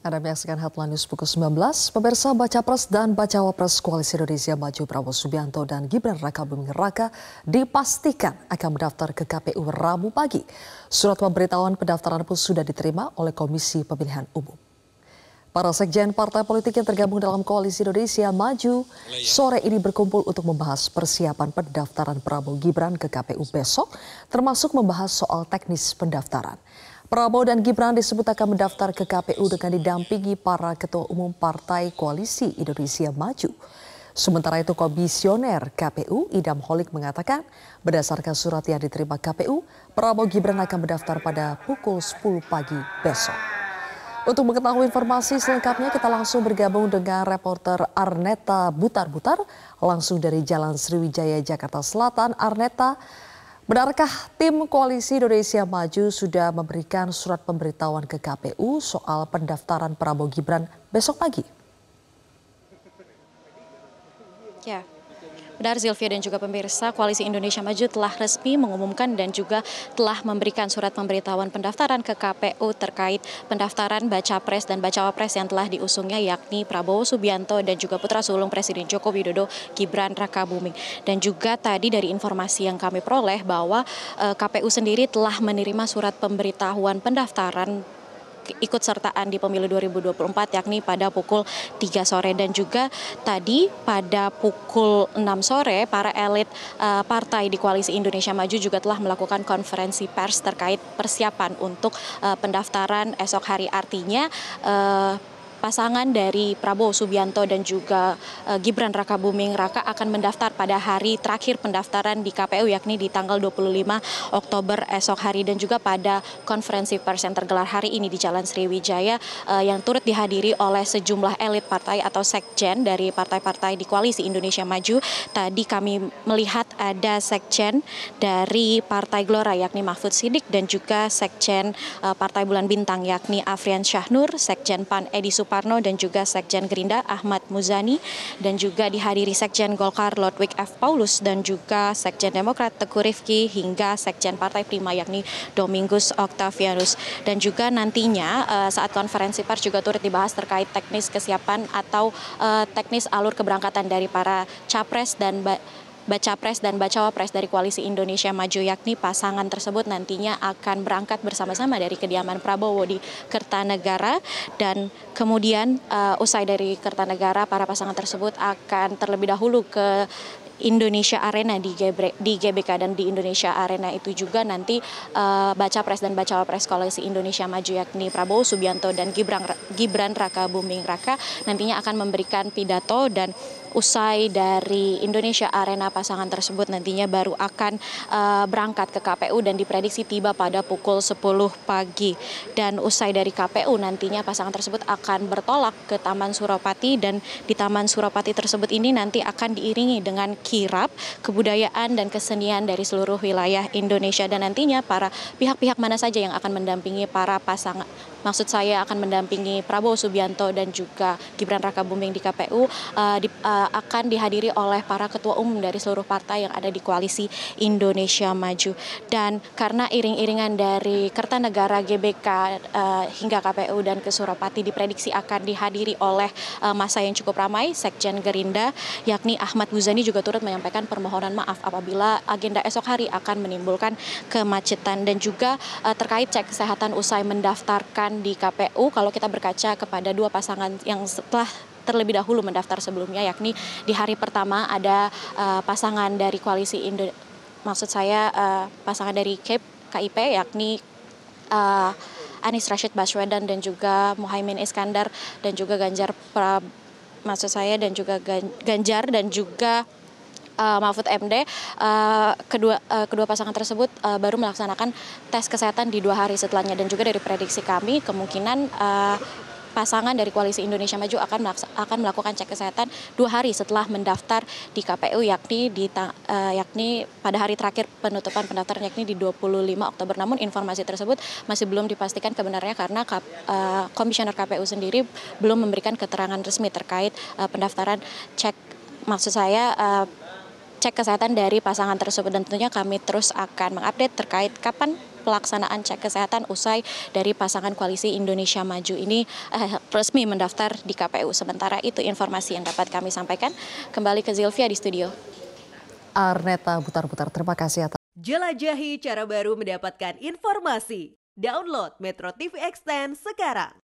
Anda menyaksikan Headline News pukul 19. Pemirsa Baca Pres dan Baca Wapres Koalisi Indonesia Maju Prabowo Subianto dan Gibran Raka Buming Raka dipastikan akan mendaftar ke KPU Rabu pagi. Surat pemberitahuan pendaftaran pun sudah diterima oleh Komisi Pemilihan Umum. Para sekjen partai politik yang tergabung dalam Koalisi Indonesia Maju sore ini berkumpul untuk membahas persiapan pendaftaran Prabowo Gibran ke KPU besok, termasuk membahas soal teknis pendaftaran. Prabowo dan Gibran disebut akan mendaftar ke KPU dengan didampingi para ketua umum Partai Koalisi Indonesia Maju. Sementara itu komisioner KPU Idam Holik mengatakan berdasarkan surat yang diterima KPU, Prabowo Gibran akan mendaftar pada pukul 10 pagi besok. Untuk mengetahui informasi selengkapnya kita langsung bergabung dengan reporter Arneta Butar-Butar langsung dari Jalan Sriwijaya Jakarta Selatan. Arneta, Benarkah tim Koalisi Indonesia Maju sudah memberikan surat pemberitahuan ke KPU soal pendaftaran Prabowo Gibran besok pagi? Ya. Yeah. Benar Zilvia dan juga pemirsa, Koalisi Indonesia Maju telah resmi mengumumkan dan juga telah memberikan surat pemberitahuan pendaftaran ke KPU terkait pendaftaran baca pres dan baca pres yang telah diusungnya yakni Prabowo Subianto dan juga putra sulung Presiden Joko Widodo Gibran Rakabuming. Dan juga tadi dari informasi yang kami peroleh bahwa eh, KPU sendiri telah menerima surat pemberitahuan pendaftaran ikut sertaan di pemilu 2024 yakni pada pukul 3 sore dan juga tadi pada pukul 6 sore para elit uh, partai di Koalisi Indonesia Maju juga telah melakukan konferensi pers terkait persiapan untuk uh, pendaftaran esok hari artinya uh, pasangan dari Prabowo Subianto dan juga eh, Gibran Raka Buming Raka akan mendaftar pada hari terakhir pendaftaran di KPU yakni di tanggal 25 Oktober esok hari dan juga pada konferensi pers yang tergelar hari ini di Jalan Sriwijaya eh, yang turut dihadiri oleh sejumlah elit partai atau sekjen dari partai-partai di koalisi Indonesia Maju. Tadi kami melihat ada sekjen dari Partai Gelora yakni Mahfud Sidik dan juga sekjen eh, Partai Bulan Bintang yakni Afrian Syahnur, sekjen PAN Edi Sup Suparno dan juga Sekjen Gerinda Ahmad Muzani dan juga dihadiri Sekjen Golkar Ludwig F. Paulus dan juga Sekjen Demokrat Teguh Rifki hingga Sekjen Partai Prima yakni Domingus Octavianus dan juga nantinya eh, saat konferensi pers juga turut dibahas terkait teknis kesiapan atau eh, teknis alur keberangkatan dari para capres dan baca pres dan bacawa pres dari Koalisi Indonesia Maju yakni pasangan tersebut nantinya akan berangkat bersama-sama dari kediaman Prabowo di Kertanegara dan kemudian uh, usai dari Kertanegara para pasangan tersebut akan terlebih dahulu ke Indonesia Arena di, GB, di GBK dan di Indonesia Arena itu juga nanti uh, baca pres dan baca pres koalisi Indonesia Maju yakni Prabowo Subianto dan Gibran, Gibran Raka Buming Raka nantinya akan memberikan pidato dan usai dari Indonesia Arena pasangan tersebut nantinya baru akan uh, berangkat ke KPU dan diprediksi tiba pada pukul 10 pagi. Dan usai dari KPU nantinya pasangan tersebut akan bertolak ke Taman Suropati dan di Taman Suropati tersebut ini nanti akan diiringi dengan kirap kebudayaan dan kesenian dari seluruh wilayah Indonesia dan nantinya para pihak-pihak mana saja yang akan mendampingi para pasangan maksud saya akan mendampingi Prabowo Subianto dan juga Gibran Raka Buming di KPU uh, eh, di, uh, akan dihadiri oleh para ketua umum dari seluruh partai yang ada di koalisi Indonesia Maju. Dan karena iring-iringan dari Kertanegara, GBK uh, eh, hingga KPU dan ke diprediksi akan dihadiri oleh uh, masa yang cukup ramai, Sekjen Gerinda yakni Ahmad Muzani juga turut menyampaikan permohonan maaf apabila agenda esok hari akan menimbulkan kemacetan dan juga uh, terkait cek kesehatan usai mendaftarkan dilakukan di KPU kalau kita berkaca kepada dua pasangan yang setelah terlebih dahulu mendaftar sebelumnya yakni di hari pertama ada uh, pasangan dari koalisi Indo maksud saya uh, pasangan dari KIP KIP yakni uh, Anies Rashid Baswedan dan juga Muhaimin Iskandar dan juga Ganjar pra, maksud saya dan juga Ganjar dan juga uh, Mahfud MD uh, eh, kedua uh, kedua pasangan tersebut uh, baru melaksanakan tes kesehatan di dua hari setelahnya dan juga dari prediksi kami kemungkinan uh, pasangan dari koalisi Indonesia Maju akan akan melakukan cek kesehatan dua hari setelah mendaftar di KPU yakni di uh, yakni pada hari terakhir penutupan pendaftaran yakni di 25 Oktober. Namun informasi tersebut masih belum dipastikan kebenarannya karena uh, komisioner KPU sendiri belum memberikan keterangan resmi terkait uh, pendaftaran cek maksud saya cek kesehatan dari pasangan tersebut dan tentunya kami terus akan mengupdate terkait kapan pelaksanaan cek kesehatan usai dari pasangan koalisi Indonesia Maju ini eh, resmi mendaftar di KPU. Sementara itu informasi yang dapat kami sampaikan. Kembali ke Zilvia di studio. Arneta Butar-Butar, terima kasih atas. Jelajahi cara baru mendapatkan informasi. Download Metro TV Extend sekarang.